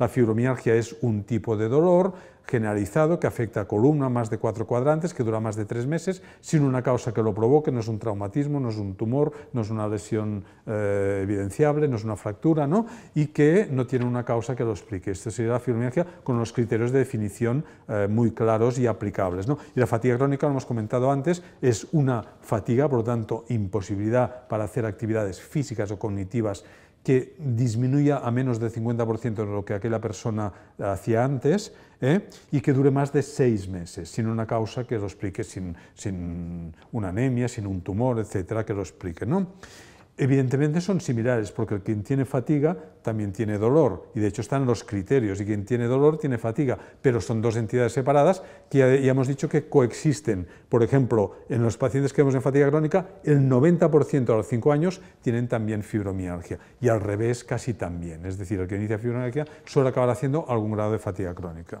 La fibromialgia es un tipo de dolor generalizado que afecta a columna, más de cuatro cuadrantes, que dura más de tres meses, sin una causa que lo provoque, no es un traumatismo, no es un tumor, no es una lesión eh, evidenciable, no es una fractura, ¿no? y que no tiene una causa que lo explique. Esto sería la fibromialgia con los criterios de definición eh, muy claros y aplicables. Y la fatiga crónica, lo hemos comentado antes, es una fatiga, por lo tanto, imposibilidad para hacer actividades físicas o cognitivas que disminuya a menos del 50% de lo que aquella persona hacía antes ¿eh? y que dure más de seis meses, sin una causa que lo explique, sin, una anemia, sin un tumor, etcétera, que lo explique. ¿no? Evidentemente son similares, porque quien tiene fatiga también tiene dolor, y de hecho están los criterios, y quien tiene dolor tiene fatiga, pero son dos entidades separadas que ya, ya hemos dicho que coexisten. Por ejemplo, en los pacientes que vemos en fatiga crónica, el 90% a los 5 años tienen también fibromialgia, y al revés casi también, es decir, el que inicia fibromialgia suele acabar haciendo algún grado de fatiga crónica.